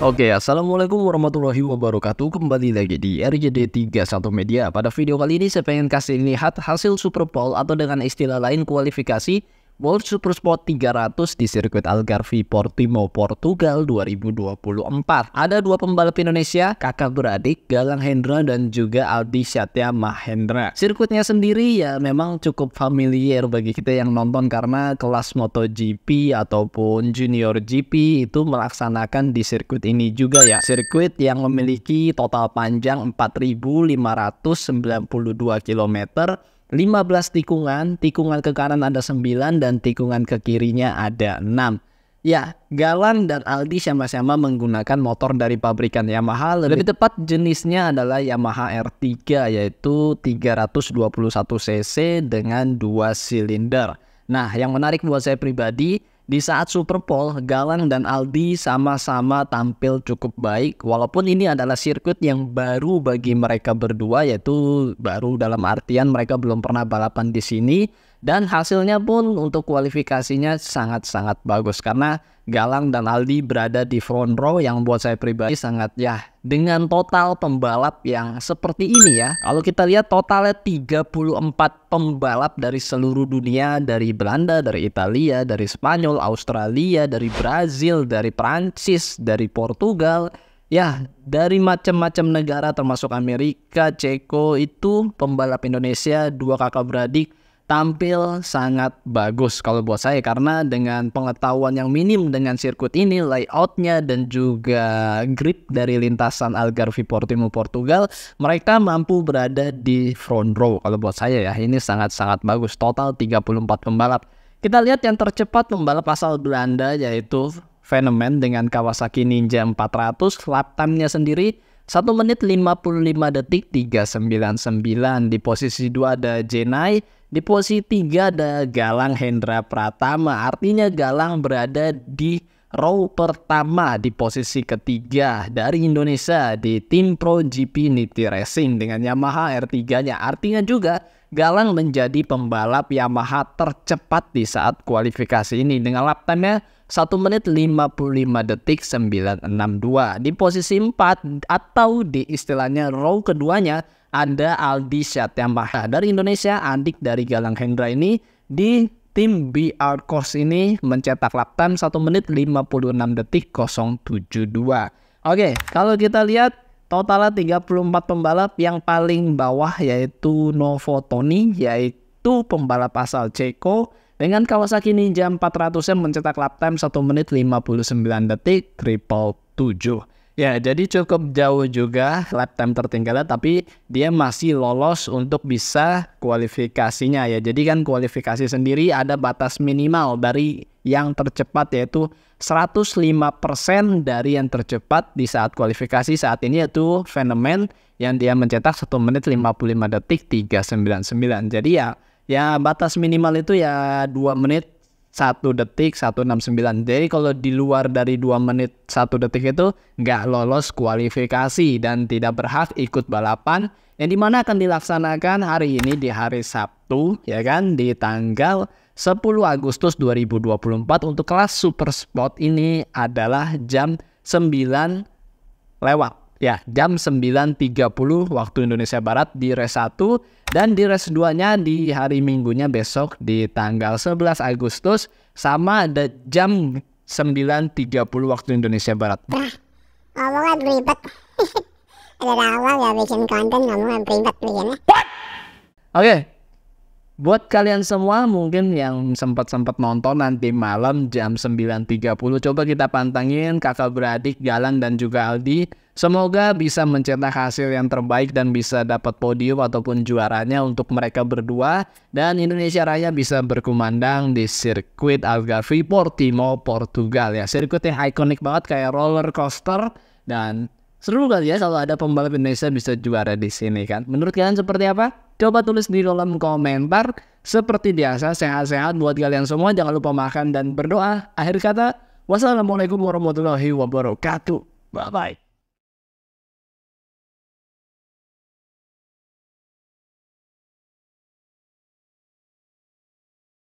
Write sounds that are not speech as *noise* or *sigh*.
Oke, okay, Assalamualaikum warahmatullahi wabarakatuh Kembali lagi di RJD31 Media Pada video kali ini saya pengen kasih lihat hasil Super Bowl atau dengan istilah lain kualifikasi World Supersport 300 di sirkuit Algarve Portimo, Portugal 2024. Ada dua pembalap Indonesia, kakak beradik Galang Hendra dan juga Aldi Syatya Mahendra. Sirkuitnya sendiri ya memang cukup familiar bagi kita yang nonton karena kelas MotoGP ataupun Junior GP itu melaksanakan di sirkuit ini juga ya. Sirkuit yang memiliki total panjang 4.592 km 15 tikungan, tikungan ke kanan ada 9 dan tikungan ke kirinya ada 6. Ya, Galan dan Aldi sama-sama menggunakan motor dari pabrikan Yamaha. Lebih, lebih tepat jenisnya adalah Yamaha R3 yaitu 321 cc dengan dua silinder. Nah, yang menarik buat saya pribadi di saat Super Bowl, Galang dan Aldi sama-sama tampil cukup baik walaupun ini adalah sirkuit yang baru bagi mereka berdua yaitu baru dalam artian mereka belum pernah balapan di sini dan hasilnya pun untuk kualifikasinya sangat-sangat bagus karena Galang dan Aldi berada di front row yang buat saya pribadi sangat ya dengan total pembalap yang seperti ini ya kalau kita lihat totalnya 34 pembalap dari seluruh dunia dari Belanda, dari Italia, dari Spanyol, Australia, dari Brazil, dari Prancis, dari Portugal ya dari macam-macam negara termasuk Amerika, Ceko itu pembalap Indonesia dua kakak beradik tampil sangat bagus kalau buat saya karena dengan pengetahuan yang minim dengan sirkuit ini layoutnya dan juga grip dari lintasan Algarve Portimao Portugal mereka mampu berada di front row kalau buat saya ya ini sangat-sangat bagus total 34 pembalap kita lihat yang tercepat pembalap asal Belanda yaitu Venomen dengan Kawasaki Ninja 400 lap time-nya sendiri 1 menit 55 detik 399 di posisi 2 ada Jenai di posisi 3 ada Galang Hendra Pratama. Artinya Galang berada di row pertama di posisi ketiga dari Indonesia di tim Pro GP Niti Racing dengan Yamaha R3-nya. Artinya juga Galang menjadi pembalap Yamaha tercepat di saat kualifikasi ini dengan lap time-nya 1 menit 55 detik 962. Di posisi 4 atau di istilahnya row keduanya ada Aldi Syatembah. Nah, dari Indonesia, adik dari Galang Hendra ini di tim BR Course ini mencetak lap time 1 menit 56 detik 072. Oke, kalau kita lihat totalnya 34 pembalap yang paling bawah yaitu Novo Tony yaitu pembalap asal Ceko dengan Kawasaki Ninja 400 yang mencetak lap time 1 menit 59 detik triple 7. Ya, jadi cukup jauh juga lap time tertinggalnya, tapi dia masih lolos untuk bisa kualifikasinya ya. Jadi kan kualifikasi sendiri ada batas minimal dari yang tercepat yaitu 105% dari yang tercepat di saat kualifikasi saat ini yaitu fenomen yang dia mencetak 1 menit 55 detik 399. Jadi ya ya batas minimal itu ya 2 menit satu detik 169 jadi kalau di luar dari dua menit satu detik itu nggak lolos kualifikasi dan tidak berhak ikut balapan yang dimana akan dilaksanakan hari ini di hari Sabtu ya kan di tanggal 10 Agustus 2024 untuk kelas super sport ini adalah jam 9 lewat ya jam 9.30 waktu Indonesia Barat di Res 1 dan di Res 2-nya di hari Minggunya besok di tanggal 11 Agustus sama ada jam 9.30 waktu Indonesia Barat. ngomongan ribet. *laughs* ada awal ya bikin konten ngomongan ribet begini. Oke, okay, Buat kalian semua mungkin yang sempat-sempat nonton nanti malam jam 9.30 coba kita pantangin kakak beradik Galang dan juga Aldi. Semoga bisa mencetak hasil yang terbaik dan bisa dapat podium ataupun juaranya untuk mereka berdua dan Indonesia Raya bisa berkumandang di sirkuit Algarve Portimo, Portugal ya. Sirkuit yang ikonik banget kayak roller coaster dan seru kali ya kalau ada pembalap Indonesia bisa juara di sini kan. Menurut kalian seperti apa? Coba tulis di kolom komentar. Seperti biasa, sehat-sehat buat kalian semua. Jangan lupa makan dan berdoa. Akhir kata, wassalamualaikum warahmatullahi wabarakatuh. Bye-bye.